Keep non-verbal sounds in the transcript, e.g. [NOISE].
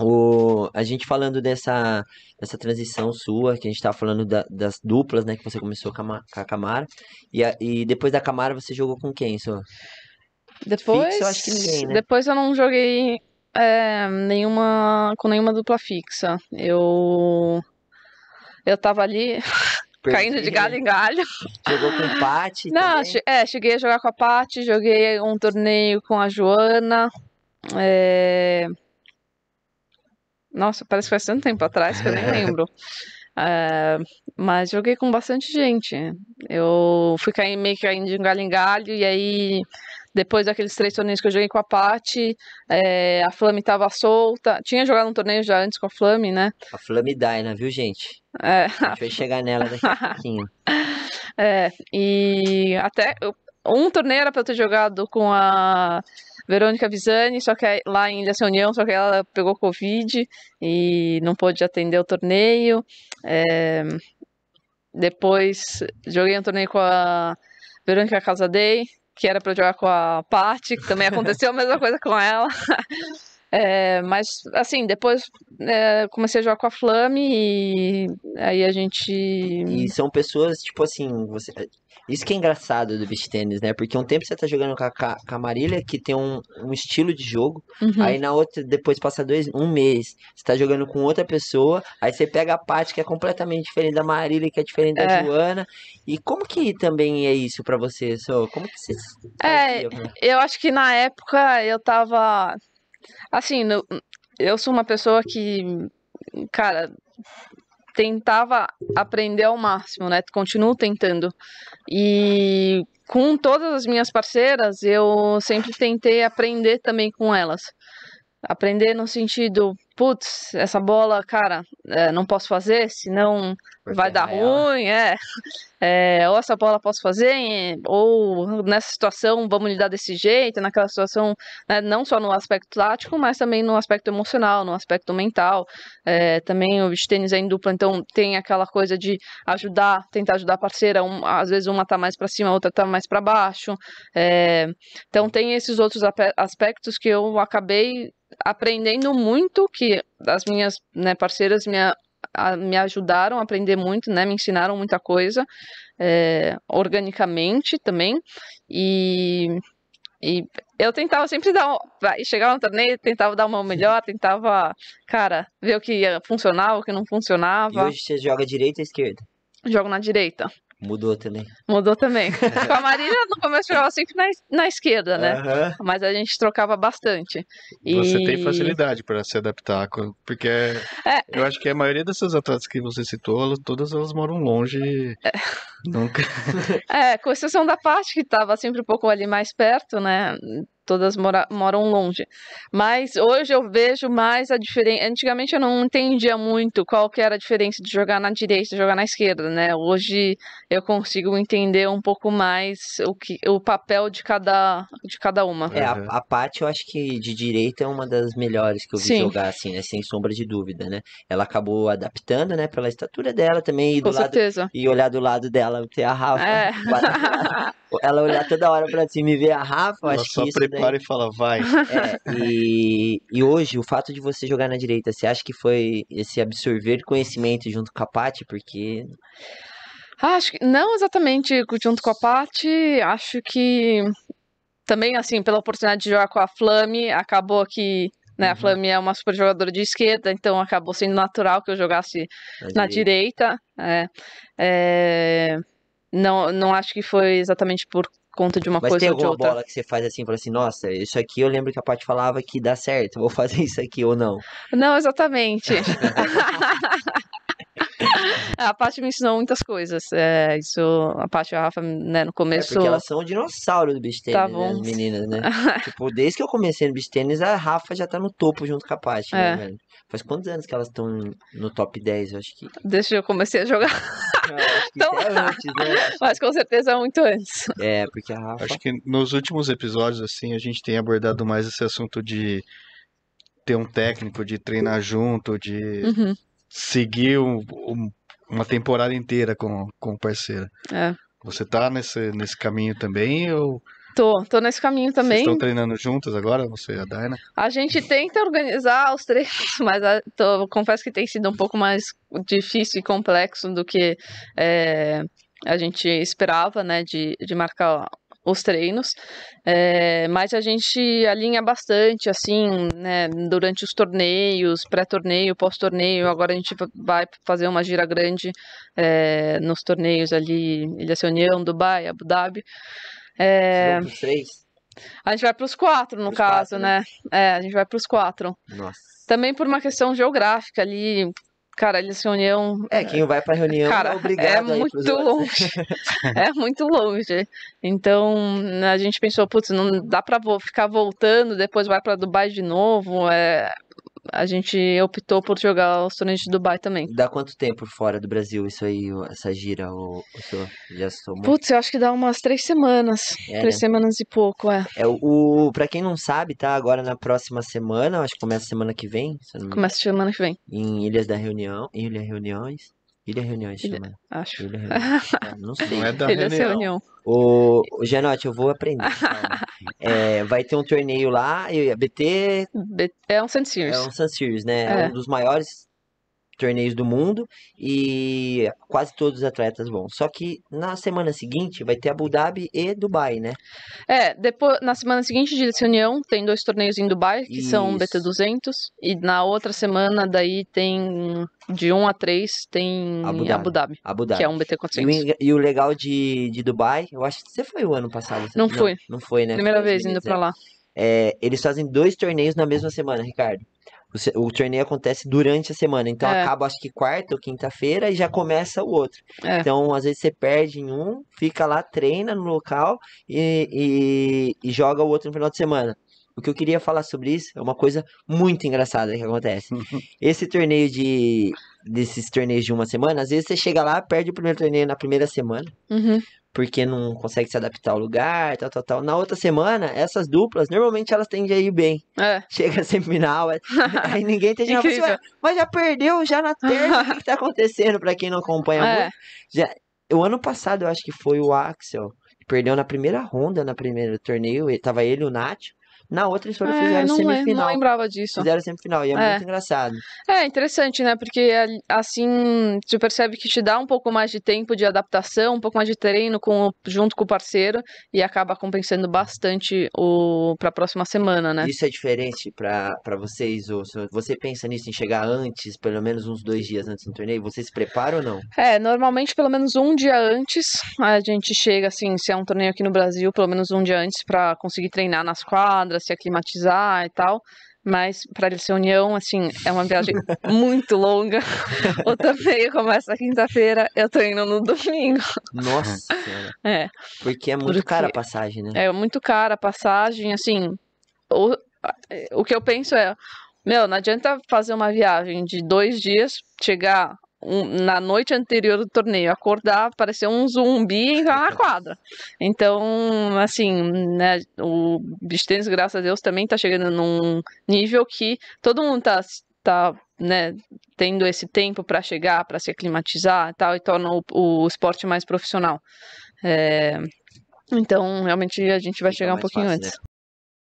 o, a gente falando dessa, dessa transição sua, que a gente estava tá falando da, das duplas, né? Que você começou com a, com a Camara. E, a, e depois da Camara você jogou com quem, só? Depois. Fixo, eu acho que ninguém, né? Depois eu não joguei é, nenhuma. com nenhuma dupla fixa. Eu. Eu tava ali. [LAUGHS] caindo de galho em galho. Jogou com Paty? Não, também. é, cheguei a jogar com a Paty, joguei um torneio com a Joana. É, nossa, parece que faz tanto tempo atrás que eu nem é. lembro. É, mas joguei com bastante gente. Eu fui caindo, meio que caindo de galho em galho, e aí depois daqueles três torneios que eu joguei com a Paty, é, a Flame tava solta. Tinha jogado um torneio já antes com a Flame, né? A Flame Dyna, viu, gente? É. A gente vai chegar nela daqui a [LAUGHS] pouquinho. É, e até um torneio era pra eu ter jogado com a Verônica Visani, só que lá em Ilha União, só que ela pegou Covid e não pôde atender o torneio. É... Depois joguei um torneio com a Verônica Casadei, que era para jogar com a Paty, que também [LAUGHS] aconteceu a mesma coisa com ela. É, mas, assim, depois é, comecei a jogar com a Flame e aí a gente. E são pessoas, tipo assim, você. É, isso que é engraçado do beach tênis, né? Porque um tempo você tá jogando com a, com a Marília, que tem um, um estilo de jogo. Uhum. Aí na outra, depois passa dois, um mês, você tá jogando com outra pessoa. Aí você pega a parte que é completamente diferente da Marília, que é diferente é. da Joana. E como que também é isso para você, Sô? Como que você. É, né? eu acho que na época eu tava Assim, no, eu sou uma pessoa que, cara, tentava aprender ao máximo, né? Continuo tentando. E com todas as minhas parceiras, eu sempre tentei aprender também com elas. Aprender no sentido, putz, essa bola, cara, é, não posso fazer, senão vai, dar ruim, é. é. Ou essa bola posso fazer, ou nessa situação vamos lidar desse jeito, naquela situação, né, não só no aspecto tático, mas também no aspecto emocional, no aspecto mental. É, também o beach tênis é em dupla, então tem aquela coisa de ajudar, tentar ajudar a parceira, um, às vezes uma tá mais para cima, a outra tá mais para baixo. É. então tem esses outros aspectos que eu acabei aprendendo muito, que as minhas né, parceiras me, a, me ajudaram a aprender muito, né, me ensinaram muita coisa, é, organicamente também, e, e eu tentava sempre dar, chegar no torneio, tentava dar uma melhor, [LAUGHS] tentava, cara, ver o que ia funcionar, o que não funcionava. E hoje você joga direita ou esquerda? Jogo na direita. Mudou também. Mudou também. [LAUGHS] Com a Marília, no começo, eu ficava sempre na, na esquerda, né? Mas a gente trocava bastante. E... Você tem facilidade para se adaptar, porque é. eu acho que a maioria dessas atletas que você citou, todas elas moram longe. É. Nunca. [LAUGHS] é, com exceção da parte que estava sempre um pouco ali mais perto, né? Todas mora moram longe. Mas hoje eu vejo mais a diferença. Antigamente eu não entendia muito qual que era a diferença de jogar na direita e jogar na esquerda, né? Hoje eu consigo entender um pouco mais o, que, o papel de cada, de cada uma. É, a, a eu acho que de direita é uma das melhores que eu vi Sim. jogar, assim, né? Sem sombra de dúvida, né? Ela acabou adaptando, né? Pela estatura dela também. E com do certeza. Lado, e olhar do lado dela ela ter a Rafa. É. Ela, [LAUGHS] ela olhar toda hora pra cima e ver a Rafa, ela acho que. Ela só prepara daí... e fala, vai. É, e, e hoje, o fato de você jogar na direita, você acha que foi esse absorver conhecimento junto com a Paty? Porque. Ah, acho que. Não exatamente junto com a Paty, acho que. Também, assim, pela oportunidade de jogar com a Flame, acabou que né? Uhum. A Flamengo é uma super jogadora de esquerda, então acabou sendo natural que eu jogasse na, na direita. direita. É, é, não, não acho que foi exatamente por conta de uma Mas coisa tem ou de outra. bola que você faz assim, fala assim, nossa, isso aqui eu lembro que a Paty falava que dá certo, [LAUGHS] vou fazer isso aqui ou não. Não, exatamente. [LAUGHS] [LAUGHS] a Paty me ensinou muitas coisas. É, isso, a Paty e a Rafa, né, no é, começo. É porque elas são o dinossauro do beach tá tennis, tá né, as meninas, né? [LAUGHS] tipo, desde que eu comecei no beach tennis, a Rafa já tá no topo junto com a Paty, né, é. né, velho? Faz quantos anos que elas estão no top 10? Eu acho que. desde que eu comecei a jogar. Não, [LAUGHS] acho que então... É antes, né? Mas com certeza é muito antes. É, porque a Rafa. Acho que nos últimos episódios, assim, a gente tem abordado mais esse assunto de ter um técnico, de treinar junto, de. Uhum seguir um, um, uma temporada inteira com, com o parceiro. É. Você tá nesse, nesse caminho também ou... Tô, tô nesse caminho também. Vocês estão treinando juntas agora, você e a Daina? A gente tenta organizar os treinos, [LAUGHS] mas a, tô, confesso que tem sido um pouco mais difícil e complexo do que é, a gente esperava, né, de, de marcar os treinos, é, mas a gente alinha bastante, assim, né, durante os torneios, pré-torneio, pós-torneio, agora a gente vai fazer uma gira grande é, nos torneios ali, Ilha União, Dubai, Abu Dhabi. É, eh, os três? A gente vai para os quatro, no pros caso, quatro, né? né? É, a gente vai para os quatro. Nossa. Também por uma questão geográfica ali, Cara, eles se reuniam. É, quem vai pra reunião cara, é obrigado. É muito longe. [LAUGHS] é muito longe. Então, a gente pensou, putz, não dá pra ficar voltando, depois vai pra Dubai de novo. É a gente optou por jogar os torneios de Dubai também. Dá quanto tempo fora do Brasil isso aí, essa gira? Ou, ou seu, já somou? Putz, eu acho que dá umas três semanas. É, né? três né? semanas e pouco, é. é o, o, pra quem não sabe, tá? Agora na próxima semana, acho que começa semana que vem. Se começa semana que vem. Em Ilhas da Reunião. Ilha Reuniões. Ilha Reunião isso Ilha... chama. Acho. Ilha [LAUGHS] Reunião. não sei. Não é da Ilha Reunião. Reunião. O... o Genote, eu vou aprender. [LAUGHS] é, vai ter um torneio lá, e a BT. B... É um Sun Series. É um Sun Series, né? É. Um dos maiores torneios do mundo e quase todos os atletas vão. Só que na semana seguinte vai ter Abu Dhabi e Dubai, né? É, depois na semana seguinte de reunião tem dois torneios em Dubai, que Isso. são BT200, e na outra semana daí tem de 1 um a 3 tem Abu Dhabi, Abu Dhabi, Abu Dhabi. que é um BT400. E, e o, legal de, de Dubai, eu acho que você foi o ano passado. Não, não Não, foi, né? Primeira foi vez indo para é. lá. É, eles fazem dois torneios na mesma semana, Ricardo o, o torneio acontece durante a semana. Então é. acaba acho que quarta ou quinta-feira e já começa o outro. É. Então, às vezes, você perde em um, fica lá, treina no local e, e, e joga o outro no final de semana. O que eu queria falar sobre isso é uma coisa muito engraçada que acontece. [LAUGHS] Esse torneio de, desses torneios de uma semana, às vezes você chega lá, perde o primeiro torneio na primeira semana. Uhum. Porque não consegue se adaptar ao lugar, tal, tal, tal. Na outra semana, essas duplas, normalmente elas tendem a ir bem. É. [LAUGHS] Chega a semifinal, é, aí ninguém tem de Assim, mas já perdeu, já na terça, o que, está tá acontecendo pra quem não acompanha [LAUGHS] é. muito? Já, o ano passado, eu acho que foi o Axel, que perdeu na primeira ronda, na primeiro torneio, tava ele e o Nath. Na outra eles foram é, fizeram não semifinal. não lembrava disso. Fizeram semifinal e é, é, muito engraçado. É interessante, né? Porque é assim você percebe que te dá um pouco mais de tempo de adaptação, um pouco mais de treino com, junto com o parceiro e acaba compensando bastante o para a próxima semana, né? Isso é diferente para vocês ou você pensa nisso em chegar antes, pelo menos uns dois dias antes do torneio, você se prepara ou não? É, normalmente pelo menos um dia antes a gente chega assim, se é um torneio aqui no Brasil, pelo menos um dia antes para conseguir treinar nas quadras para se aclimatizar e tal. Mas para eles ser união, assim, é uma viagem [LAUGHS] muito longa. [LAUGHS] O torneio começa quinta-feira, eu tô indo no domingo. Nossa! [LAUGHS] É. Porque é muito Porque cara a passagem, né? É muito cara a passagem, assim. O, o que eu penso é, meu, não adianta fazer uma viagem de dois dias, chegar um, na noite anterior do torneio, acordar, parecer um zumbi e entrar na quadra. Então, assim, né, o beach graças a Deus, também está chegando num nível que todo mundo está tá, né, tendo esse tempo para chegar, para se aclimatizar e tal, e torna o, o esporte mais profissional. É, então, realmente, a gente vai chegar um pouquinho fácil, antes. Né?